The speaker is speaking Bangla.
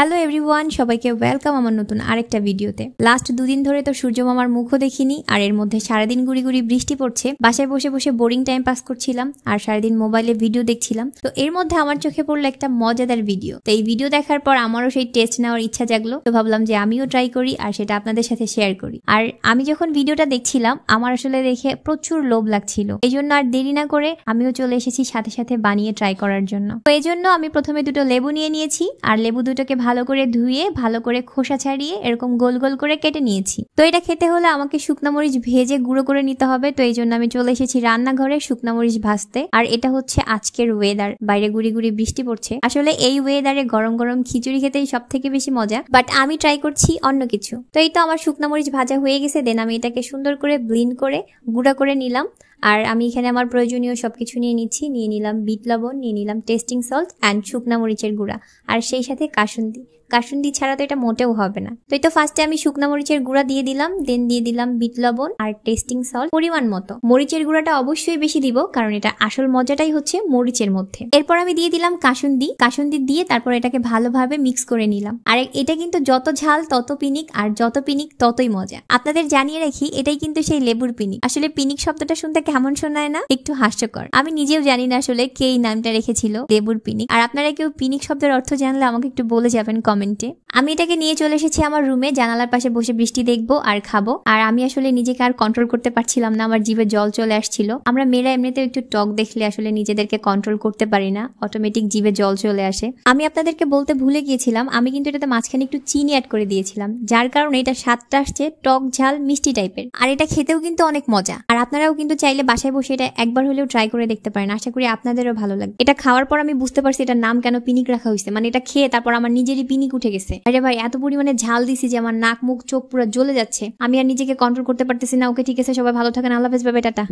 হ্যালো এভরিওয়ান সবাইকে ওয়েলকাম আমার নতুন আরেকটা ভিডিওতে লাস্ট দুদিন ধরে তো সূর্য মামার মুখও দেখিনি আর এর মধ্যে সারাদিন গুড়ি গুড়ি বৃষ্টি পড়ছে বাসায় বসে বসে বোরিং টাইম পাস করছিলাম আর সারাদিন মোবাইলে ভিডিও দেখছিলাম তো এর মধ্যে আমার চোখে পড়লো একটা মজাদার ভিডিও তো এই ভিডিও দেখার পর আমারও সেই টেস্ট নেওয়ার ইচ্ছা জাগলো তো ভাবলাম যে আমিও ট্রাই করি আর সেটা আপনাদের সাথে শেয়ার করি আর আমি যখন ভিডিওটা দেখছিলাম আমার আসলে দেখে প্রচুর লোভ লাগছিল এই জন্য আর দেরি না করে আমিও চলে এসেছি সাথে সাথে বানিয়ে ট্রাই করার জন্য তো এই জন্য আমি প্রথমে দুটো লেবু নিয়ে নিয়েছি আর লেবু দুটোকে ভালো করে ধুয়ে ভালো করে খোসা ছাড়িয়ে এরকম গোল গোল করে কেটে নিয়েছি তো এটা খেতে হলে আমাকে শুকনা মরিচ ভেজে গুঁড়ো করে নিতে হবে তো এই জন্য আমি চলে এসেছি রান্নাঘরে শুকনা মরিচ ভাজতে আর এটা হচ্ছে আজকের ওয়েদার বাইরে গুড়ি গুড়ি বৃষ্টি পড়ছে আসলে এই ওয়েদারে গরম গরম খিচুড়ি খেতেই সব থেকে বেশি মজা বাট আমি ট্রাই করছি অন্য কিছু তো এই তো আমার শুকনা মরিচ ভাজা হয়ে গেছে দেন আমি এটাকে সুন্দর করে ব্লিন করে গুঁড়া করে নিলাম আর আমি এখানে আমার প্রয়োজনীয় সব কিছু নিয়ে নিচ্ছি নিয়ে নিলাম বিট লবণ নিয়ে নিলাম টেস্টিং সল্ট অ্যান্ড শুকনা মরিচের গুঁড়া আর সেই সাথে কাসুন্দি কাসুন্দি ছাড়া তো এটা মোটেও হবে না তো এটা ফার্স্টে আমি শুকনো মরিচের গুঁড়া দিয়ে দিলাম দেন দিয়ে দিলাম বিট লবণ আর টেস্টিং সল্ট পরিমাণ মতো মরিচের গুঁড়াটা অবশ্যই বেশি দিব কারণ এটা আসল মজাটাই হচ্ছে মরিচের মধ্যে এরপর আমি দিয়ে দিলাম কাসুন্দি কাসুন্দি দিয়ে তারপর এটাকে ভালোভাবে মিক্স করে নিলাম আর এটা কিন্তু যত ঝাল তত পিনিক আর যত পিনিক ততই মজা আপনাদের জানিয়ে রাখি এটাই কিন্তু সেই লেবুর পিনিক আসলে পিনিক শব্দটা শুনতে কেমন শোনায় না একটু হাস্যকর আমি নিজেও জানি না আসলে কে এই নামটা রেখেছিল লেবুর পিনিক আর আপনারা কেউ পিনিক শব্দের অর্থ জানলে আমাকে একটু বলে যাবেন কম কমেন্টে আমি এটাকে নিয়ে চলে এসেছি আমার রুমে জানালার পাশে বসে বৃষ্টি দেখবো আর খাবো আর আমি আসলে নিজেকে আর কন্ট্রোল করতে পারছিলাম না আমার জীবে জল চলে আসছিল আমরা মেয়েরা এমনিতেও একটু টক দেখলে আসলে নিজেদেরকে কন্ট্রোল করতে পারি না অটোমেটিক জীবে জল চলে আসে আমি আপনাদেরকে বলতে ভুলে গিয়েছিলাম আমি কিন্তু এটাতে মাঝখানে একটু চিনি অ্যাড করে দিয়েছিলাম যার কারণে এটা স্বাদটা আসছে টক ঝাল মিষ্টি টাইপের আর এটা খেতেও কিন্তু অনেক মজা আর আপনারাও কিন্তু চাইলে বাসায় বসে এটা একবার হলেও ট্রাই করে দেখতে পারেন আশা করি আপনাদেরও ভালো লাগে এটা খাওয়ার পর আমি বুঝতে পারছি এটা নাম কেন পিনিক রাখা হয়েছে মানে এটা খেয়ে তারপর আমার নিজেরই পিনিক স্নিক উঠে গেছে আরে ভাই এত পরিমাণে ঝাল দিছি যে আমার নাক মুখ চোখ পুরো জ্বলে যাচ্ছে আমি আর নিজেকে কন্ট্রোল করতে পারতেছি না ওকে ঠিক আছে সবাই ভালো থাকেন আল্লাহ হাফেজ বাবা টাটা